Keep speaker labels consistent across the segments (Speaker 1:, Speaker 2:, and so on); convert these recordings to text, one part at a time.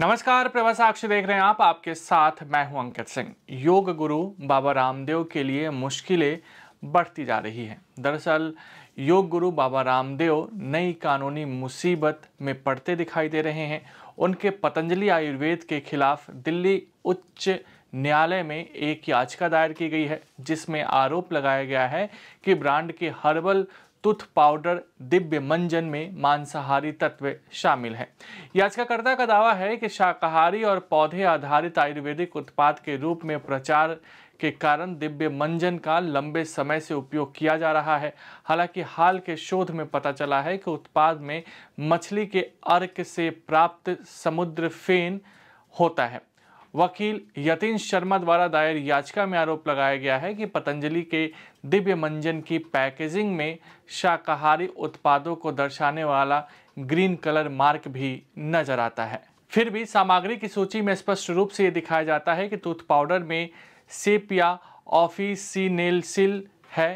Speaker 1: नमस्कार प्रवास साक्ष देख रहे हैं आप आपके साथ मैं हूं अंकित सिंह योग गुरु बाबा रामदेव के लिए मुश्किलें बढ़ती जा रही हैं दरअसल योग गुरु बाबा रामदेव नई कानूनी मुसीबत में पड़ते दिखाई दे रहे हैं उनके पतंजलि आयुर्वेद के खिलाफ दिल्ली उच्च न्यायालय में एक याचिका दायर की गई है जिसमें आरोप लगाया गया है कि ब्रांड के हर्बल तुथ पाउडर दिव्य मंजन में मांसाहारी तत्व शामिल हैं याचिकाकर्ता का दावा है कि शाकाहारी और पौधे आधारित आयुर्वेदिक उत्पाद के रूप में प्रचार के कारण दिव्य मंजन का लंबे समय से उपयोग किया जा रहा है हालांकि हाल के शोध में पता चला है कि उत्पाद में मछली के अर्क से प्राप्त समुद्र फेन होता है वकील यतिन शर्मा द्वारा दायर याचिका में आरोप लगाया गया है कि पतंजलि के दिव्य मंजन की पैकेजिंग में शाकाहारी उत्पादों को दर्शाने वाला ग्रीन कलर मार्क भी नजर आता है फिर भी सामग्री की सूची में स्पष्ट रूप से ये दिखाया जाता है कि टूथ पाउडर में सेपिया ऑफिसिनेलसिल है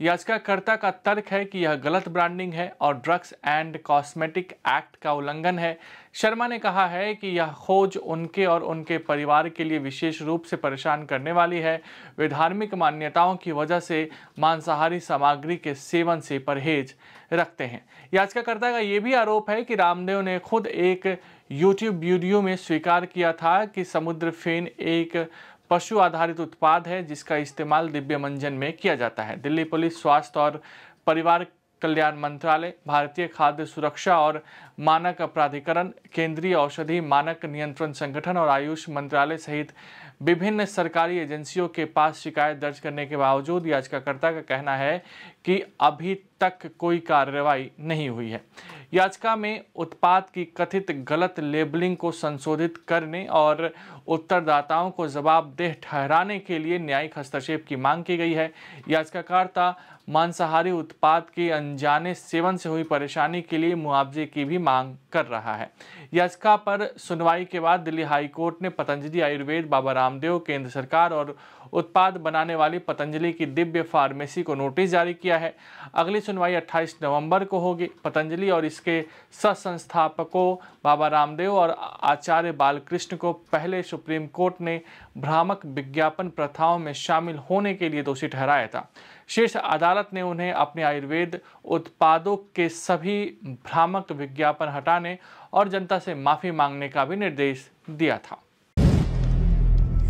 Speaker 1: याचिकाकर्ता का तर्क है कि यह गलत ब्रांडिंग है और ड्रग्स एंड कॉस्मेटिक एक्ट का उल्लंघन है शर्मा ने कहा है कि यह खोज उनके और उनके परिवार के लिए विशेष रूप से परेशान करने वाली है वे धार्मिक मान्यताओं की वजह से मांसाहारी सामग्री के सेवन से परहेज रखते हैं याचिकाकर्ता का ये भी आरोप है कि रामदेव ने खुद एक यूट्यूब वीडियो में स्वीकार किया था कि समुद्र फेन एक पशु आधारित उत्पाद है जिसका इस्तेमाल दिव्य मंजन में किया जाता है दिल्ली पुलिस स्वास्थ्य और परिवार कल्याण मंत्रालय भारतीय खाद्य सुरक्षा और मानक प्राधिकरण केंद्रीय औषधि मानक नियंत्रण संगठन और आयुष मंत्रालय सहित विभिन्न सरकारी एजेंसियों के पास शिकायत दर्ज करने के बावजूद याचिकाकर्ता का कहना है कि अभी तक कोई कार्रवाई नहीं हुई है याचिका में उत्पाद की कथित गलत लेबलिंग को संशोधित करने और उत्तरदाताओं को जवाबदेह ठहराने के लिए न्यायिक हस्तक्षेप की मांग की गई है याचिकाकर्ता मांसाहारी उत्पाद के अनजाने सेवन से हुई परेशानी के लिए मुआवजे की भी मांग कर रहा है याचिका पर सुनवाई के बाद दिल्ली हाईकोर्ट ने पतंजलि आयुर्वेद बाबा राम रामदेव केंद्र सरकार और उत्पाद बनाने वाली पतंजलि की दिव्य फार्मेसी को नोटिस जारी किया है अगली सुनवाई 28 नवंबर को होगी पतंजलि और इसके सहसंस्थापकों बाबा रामदेव और आचार्य बालकृष्ण को पहले सुप्रीम कोर्ट ने भ्रामक विज्ञापन प्रथाओं में शामिल होने के लिए दोषी ठहराया था शीर्ष अदालत ने उन्हें अपने आयुर्वेद उत्पादों के सभी भ्रामक विज्ञापन हटाने और जनता से माफ़ी मांगने का भी निर्देश दिया था